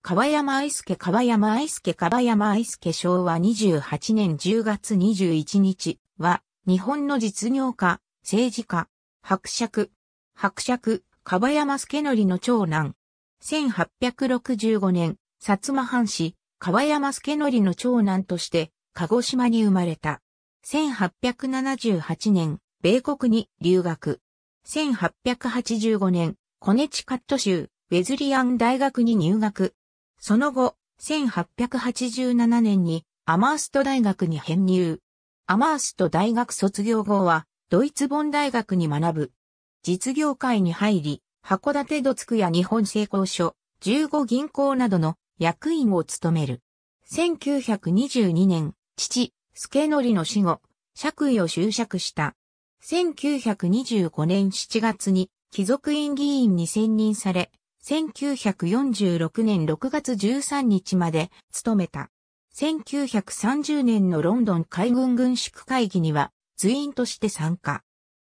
川山愛介川山愛介川山愛介昭和28年10月21日は、日本の実業家、政治家、伯爵、伯爵、川山助則の長男。1865年、薩摩藩士、川山助則の長男として、鹿児島に生まれた。1878年、米国に留学。1885年、コネチカット州、ウェズリアン大学に入学。その後、1887年にアマースト大学に編入。アマースト大学卒業後は、ドイツ本大学に学ぶ。実業界に入り、函館土築や日本製鋼所、15銀行などの役員を務める。1922年、父、助則の死後、爵位を就職した。1925年7月に貴族院議員に選任され、1946年6月13日まで務めた。1930年のロンドン海軍軍縮会議には、随員として参加。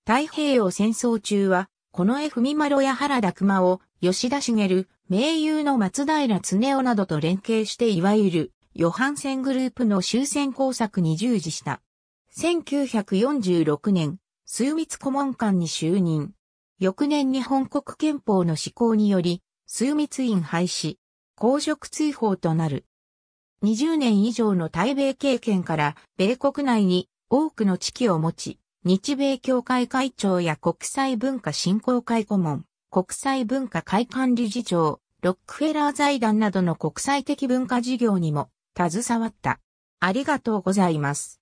太平洋戦争中は、近衛文丸や原田熊を、吉田茂、名優の松平恒夫などと連携していわゆる、ヨハンセングループの終戦工作に従事した。1946年、枢密顧問官に就任。翌年日本国憲法の施行により、枢密院廃止、公職追放となる。20年以上の対米経験から、米国内に多くの知識を持ち、日米協会会長や国際文化振興会顧問、国際文化会館理事長、ロックフェラー財団などの国際的文化事業にも携わった。ありがとうございます。